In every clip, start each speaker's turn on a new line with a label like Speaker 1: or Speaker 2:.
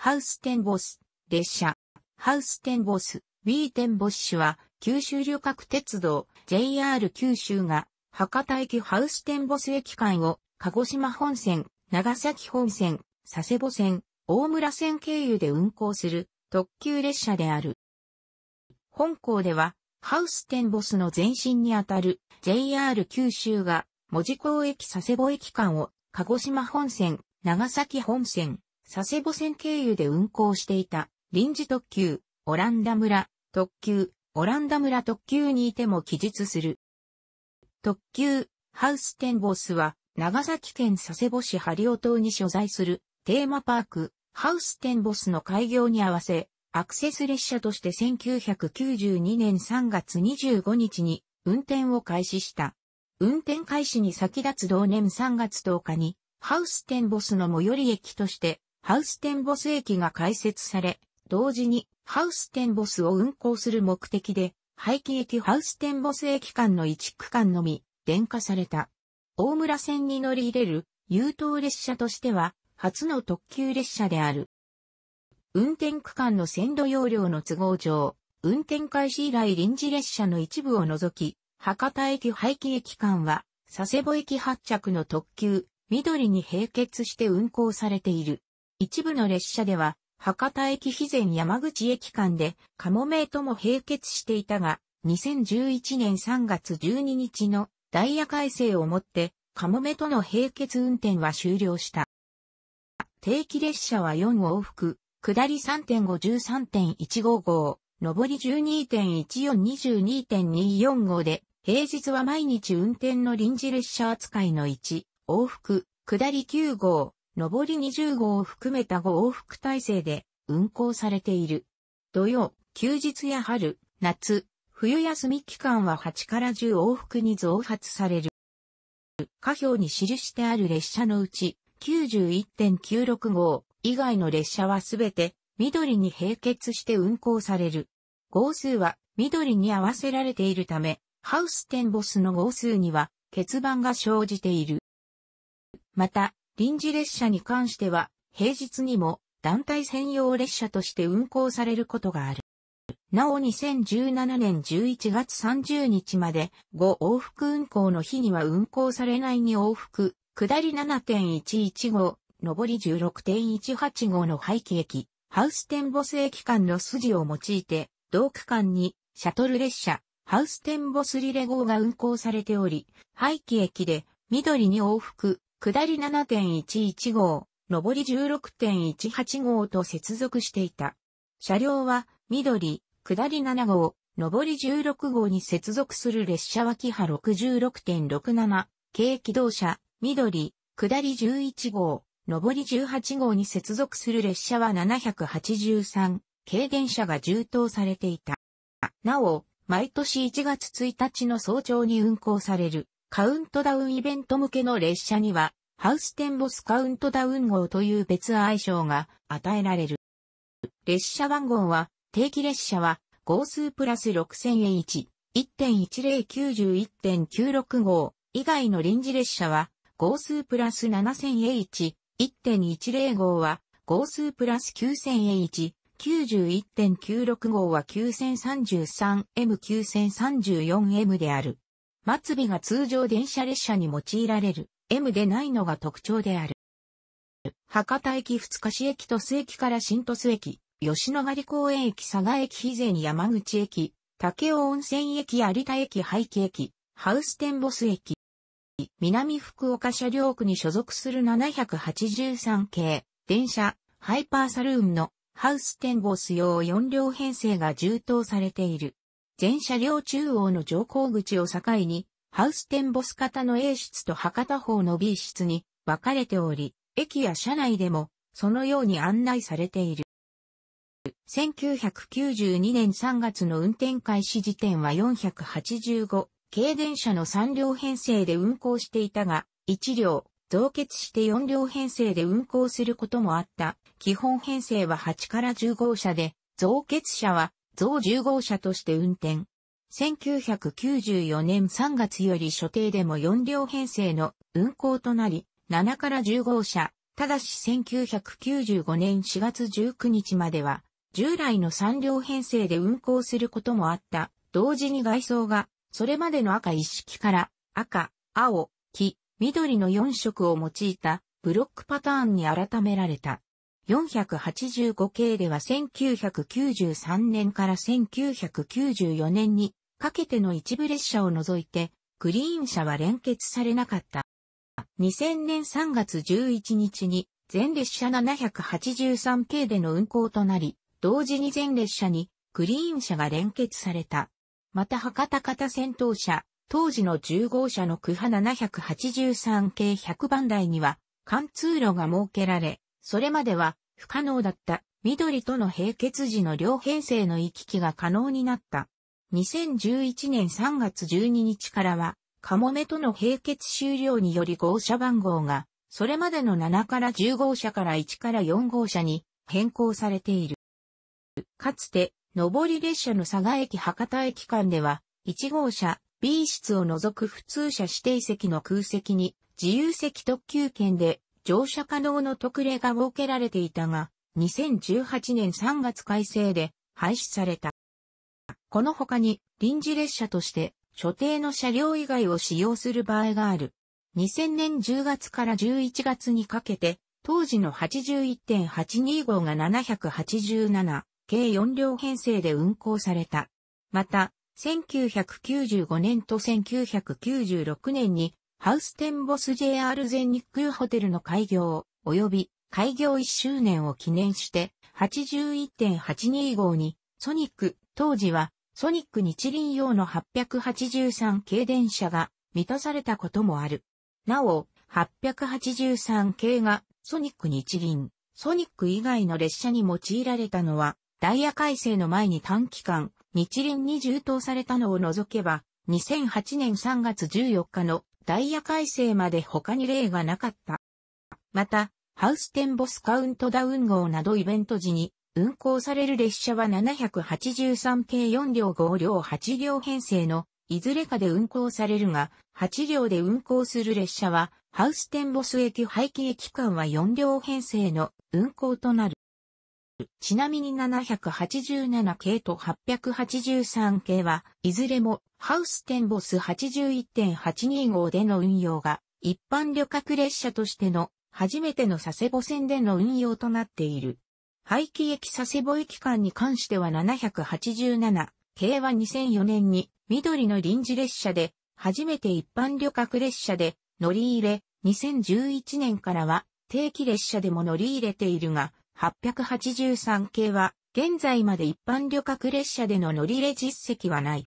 Speaker 1: ハウステンボス、列車、ハウステンボス、ウィーテンボッシュは、九州旅客鉄道、JR 九州が、博多駅ハウステンボス駅間を、鹿児島本線、長崎本線、佐世保線、大村線経由で運行する、特急列車である。本校では、ハウステンボスの前身にあたる JR 九州が、門司港駅佐世保駅間を、鹿児島本線、長崎本線、佐世保線経由で運行していた臨時特急、オランダ村、特急、オランダ村特急にいても記述する。特急、ハウステンボスは、長崎県佐世保市ハリオ島に所在するテーマパーク、ハウステンボスの開業に合わせ、アクセス列車として1992年3月25日に運転を開始した。運転開始に先立つ同年3月10日に、ハウステンボスの最寄り駅として、ハウステンボス駅が開設され、同時にハウステンボスを運行する目的で、廃棄駅ハウステンボス駅間の1区間のみ、電化された。大村線に乗り入れる、優等列車としては、初の特急列車である。運転区間の線路容量の都合上、運転開始以来臨時列車の一部を除き、博多駅廃棄駅間は、佐世保駅発着の特急、緑に並結して運行されている。一部の列車では、博多駅肥前山口駅間で、カモメとも並結していたが、2011年3月12日のダイヤ改正をもって、カモメとの並結運転は終了した。定期列車は4往復、下り3.513.155号、上り12.1422.24号で、平日は毎日運転の臨時列車扱いの1、往復、下り9号、上り20号を含めた5往復体制で運行されている。土曜、休日や春、夏、冬休み期間は8から10往復に増発される。下表に記してある列車のうち91.96号以外の列車はすべて緑に並結して運行される。号数は緑に合わせられているため、ハウステンボスの号数には欠番が生じている。また、臨時列車に関しては、平日にも団体専用列車として運行されることがある。なお2017年11月30日まで5往復運行の日には運行されない2往復、下り7.115、上り16.185の廃棄駅、ハウステンボス駅間の筋を用いて、同区間にシャトル列車、ハウステンボスリレ号が運行されており、廃棄駅で緑に往復、下り7.11号、上り16.18号と接続していた。車両は、緑、下り7号、上り16号に接続する列車はキハ66.67、軽機動車、緑、下り11号、上り18号に接続する列車は783、軽電車が充当されていた。なお、毎年1月1日の早朝に運行される、カウントダウンイベント向けの列車には、ハウステンボスカウントダウン号という別愛称が与えられる。列車番号は、定期列車は、号数プラス6000円1、1.1091.96号以外の臨時列車は、号数プラス7000円1、1.10号は、号数プラス9000円1、91.96号は 9033M9034M である。末尾が通常電車列車に用いられる M でないのが特徴である。博多駅二日市駅鳥栖駅から新鳥栖駅、吉野ヶ里公園駅佐賀駅肥前山口駅、武雄温泉駅有田駅廃棄駅、ハウステンボス駅。南福岡車両区に所属する783系、電車、ハイパーサルームのハウステンボス用4両編成が充当されている。全車両中央の乗降口を境に、ハウステンボス型の A 室と博多方の B 室に分かれており、駅や車内でもそのように案内されている。1992年3月の運転開始時点は485、軽電車の3両編成で運行していたが、1両、増結して4両編成で運行することもあった。基本編成は8から10号車で、増結車は増10号車として運転。1994年3月より所定でも4両編成の運行となり、7から10号車、ただし1995年4月19日までは、従来の3両編成で運行することもあった。同時に外装が、それまでの赤一式から赤、青、黄、緑の4色を用いたブロックパターンに改められた。485系では1993年から1994年にかけての一部列車を除いて、グリーン車は連結されなかった。2000年3月11日に全列車783系での運行となり、同時に全列車にグリーン車が連結された。また博多型戦闘車、当時の10号車の区派783系100番台には、貫通路が設けられ、それまでは不可能だった緑との並結時の両編成の行き来が可能になった。2011年3月12日からは、カモメとの並結終了により号車番号が、それまでの7から10号車から1から4号車に変更されている。かつて、上り列車の佐賀駅博多駅間では、1号車、B 室を除く普通車指定席の空席に、自由席特急券で乗車可能の特例が設けられていたが、2018年3月改正で廃止された。この他に臨時列車として所定の車両以外を使用する場合がある。2000年10月から11月にかけて、当時の81.82号が787、計4両編成で運行された。また、1995年と1996年にハウステンボス JR 全日空ホテルの開業、及び開業1周年を記念して81.82号にソニック、当時はソニック日輪用の883系電車が満たされたこともある。なお、883系がソニック日輪、ソニック以外の列車に用いられたのはダイヤ改正の前に短期間日輪に充当されたのを除けば2008年3月14日のダイヤ改正まで他に例がなかった。また、ハウステンボスカウントダウン号などイベント時に運行される列車は783系4両5両8両編成のいずれかで運行されるが、8両で運行する列車は、ハウステンボス駅廃棄駅間は4両編成の運行となる。ちなみに787系と883系は、いずれもハウステンボス81.82号での運用が一般旅客列車としての初めての佐世保線での運用となっている。廃棄駅佐世保駅間に関しては787、系は2004年に緑の臨時列車で初めて一般旅客列車で乗り入れ、2011年からは定期列車でも乗り入れているが、883系は現在まで一般旅客列車での乗り入れ実績はない。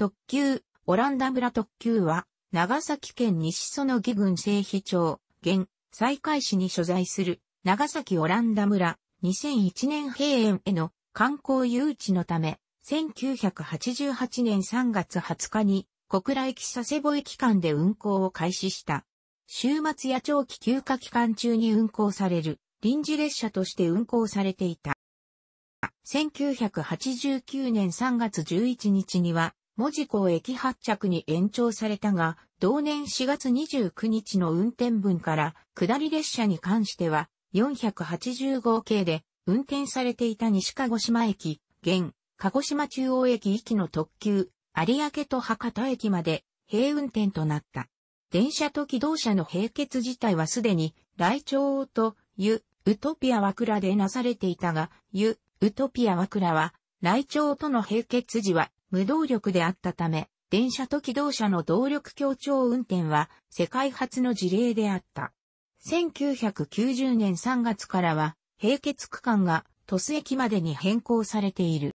Speaker 1: 特急、オランダ村特急は、長崎県西園木郡西比町、現、西海市に所在する、長崎オランダ村、2001年閉園への観光誘致のため、1988年3月20日に、小倉駅佐世保駅間で運行を開始した。週末や長期休暇期間中に運行される、臨時列車として運行されていた。1989年3月11日には、門司港駅発着に延長されたが、同年4月29日の運転分から下り列車に関しては485系で運転されていた西鹿児島駅、現、鹿児島中央駅行きの特急、有明と博多駅まで平運転となった。電車と機動車の並結自体はすでに、来庁と、ゆ、ウトピア和倉でなされていたが、ゆ、ウトピア和倉は、来庁との並結時は、無動力であったため、電車と機動車の動力協調運転は世界初の事例であった。1990年3月からは、平結区間が鳥栖駅までに変更されている。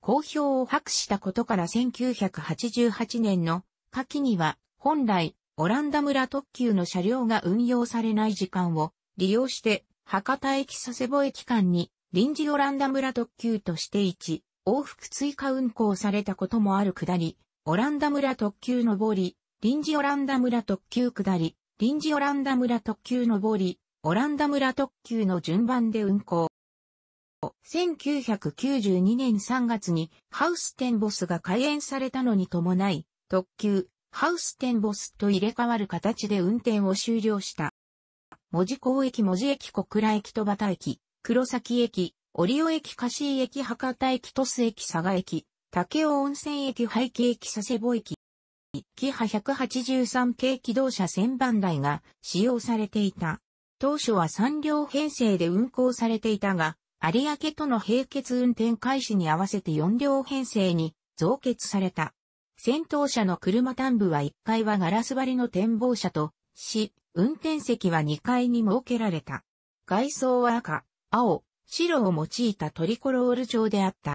Speaker 1: 公表を博したことから1988年の夏季には、本来、オランダ村特急の車両が運用されない時間を利用して、博多駅佐世保駅間に臨時オランダ村特急として1、往復追加運行されたこともある下り、オランダ村特急上り、臨時オランダ村特急下り、臨時オランダ村特急上り、オランダ村特急の順番で運行。1992年3月にハウステンボスが開園されたのに伴い、特急、ハウステンボスと入れ替わる形で運転を終了した。文字港駅文字駅小倉駅戸端駅、黒崎駅、折尾駅、菓子駅、博多駅、鳥栖駅、佐賀駅、武雄温泉駅、廃棄駅、佐世保駅。1機波183系機動車1000番台が使用されていた。当初は3両編成で運行されていたが、有明との並結運転開始に合わせて4両編成に増結された。先頭車の車端部は1階はガラス張りの展望車とし、運転席は2階に設けられた。外装は赤、青、白を用いたトリコロール状であった。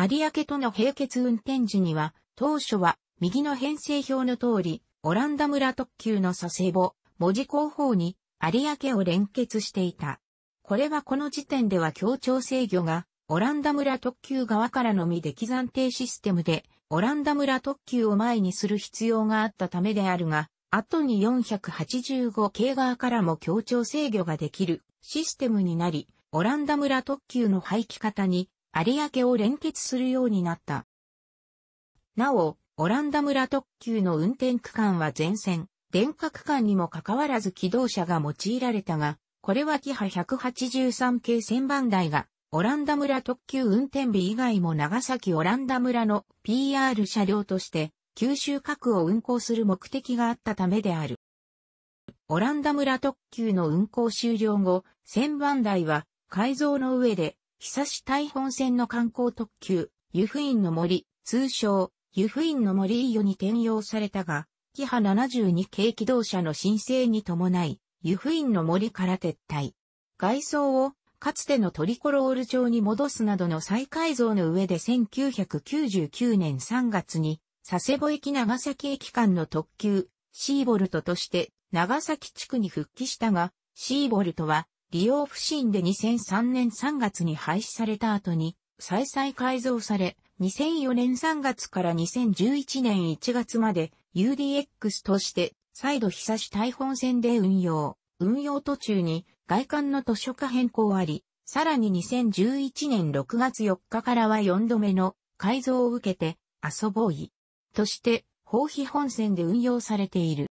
Speaker 1: 有明との並結運転時には、当初は右の編成表の通り、オランダ村特急の佐世保、文字後方に有明を連結していた。これはこの時点では協調制御が、オランダ村特急側からのみで刻暫定システムで、オランダ村特急を前にする必要があったためであるが、後に485系側からも協調制御ができるシステムになり、オランダ村特急の廃棄方に、有明を連結するようになった。なお、オランダ村特急の運転区間は全線、電化区間にもかかわらず機動車が用いられたが、これはキハ183系1000番台が、オランダ村特急運転日以外も長崎オランダ村の PR 車両として、九州各を運行する目的があったためである。オランダ村特急の運行終了後、1000番台は改造の上で、久し大本線の観光特急、湯布院の森、通称、湯布院の森伊予に転用されたが、キハ72軽機動車の申請に伴い、湯布院の森から撤退。外装を、かつてのトリコロール町に戻すなどの再改造の上で1999年3月に、佐世保駅長崎駅間の特急、シーボルトとして長崎地区に復帰したが、シーボルトは利用不振で2003年3月に廃止された後に、再々改造され、2004年3月から2011年1月まで UDX として再度久し大本線で運用。運用途中に外観の図書化変更あり、さらに2011年6月4日からは4度目の改造を受けて、遊ぼういとして、放費本線で運用されている。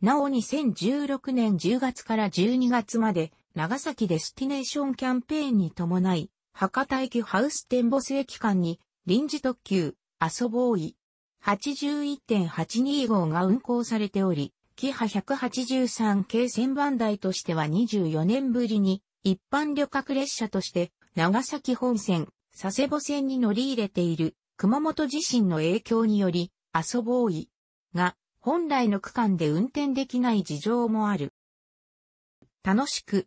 Speaker 1: なお2016年10月から12月まで、長崎デスティネーションキャンペーンに伴い、博多駅ハウステンボス駅間に臨時特急、遊ぼうい81.82号が運行されており、キハ183系船番台としては24年ぶりに一般旅客列車として長崎本線、佐世保線に乗り入れている熊本地震の影響により、遊ぼういが本来の区間で運転できない事情もある。楽しく